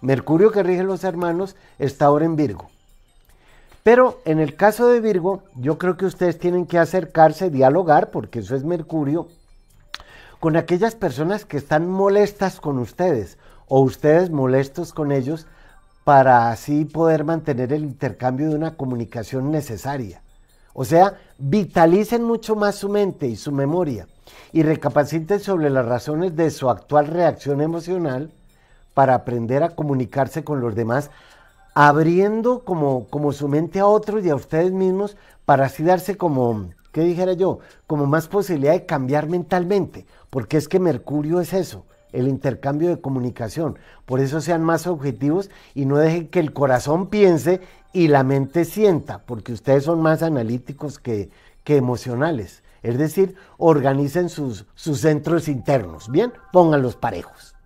Mercurio que rige los hermanos está ahora en Virgo. Pero en el caso de Virgo, yo creo que ustedes tienen que acercarse, dialogar, porque eso es Mercurio, con aquellas personas que están molestas con ustedes o ustedes molestos con ellos para así poder mantener el intercambio de una comunicación necesaria. O sea, vitalicen mucho más su mente y su memoria y recapaciten sobre las razones de su actual reacción emocional para aprender a comunicarse con los demás, abriendo como, como su mente a otros y a ustedes mismos para así darse como, ¿qué dijera yo? Como más posibilidad de cambiar mentalmente, porque es que Mercurio es eso, el intercambio de comunicación. Por eso sean más objetivos y no dejen que el corazón piense y la mente sienta, porque ustedes son más analíticos que, que emocionales. Es decir, organicen sus, sus centros internos, ¿bien? Pónganlos parejos.